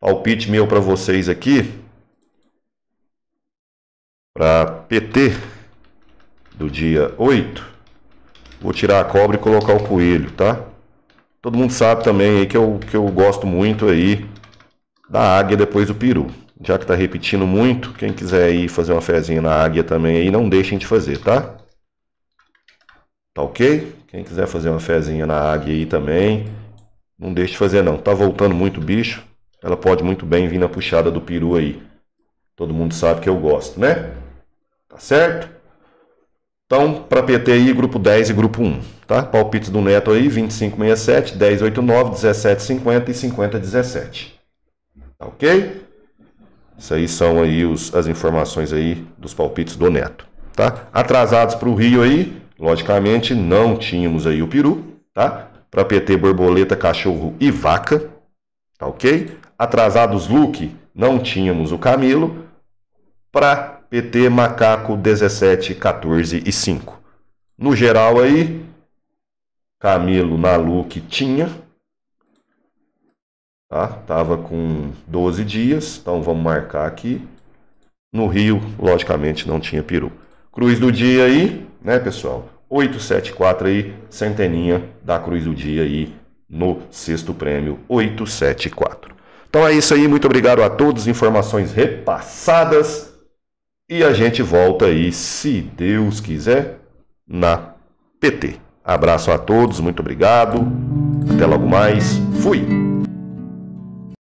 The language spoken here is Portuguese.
palpite meu para vocês aqui, para PT do dia 8, vou tirar a cobra e colocar o coelho, tá? Todo mundo sabe também aí que eu, que eu gosto muito aí da águia depois do peru. Já que tá repetindo muito, quem quiser aí fazer uma fezinha na águia também aí, não deixem de fazer, tá? Tá ok? Quem quiser fazer uma fezinha na águia aí também, não deixe de fazer não. Tá voltando muito bicho. Ela pode muito bem vir na puxada do peru aí. Todo mundo sabe que eu gosto, né? Tá certo? Então, para PTI, grupo 10 e grupo 1, tá? Palpites do Neto aí, 2567, 1089, 1750 e 5017. Tá ok? Isso aí são aí os, as informações aí dos palpites do Neto, tá? Atrasados para o Rio aí, logicamente não tínhamos aí o peru, tá? Para PT, borboleta, cachorro e vaca, tá ok? Atrasados Luke, não tínhamos o Camilo. Para PT Macaco 17, 14 e 5. No geral aí, Camilo na Luke tinha. Tá? Tava com 12 dias, então vamos marcar aqui. No Rio, logicamente, não tinha peru. Cruz do dia aí, né, pessoal? 874 aí, centeninha da Cruz do dia aí no sexto prêmio 874. Então é isso aí, muito obrigado a todos, informações repassadas e a gente volta aí, se Deus quiser, na PT. Abraço a todos, muito obrigado, até logo mais, fui!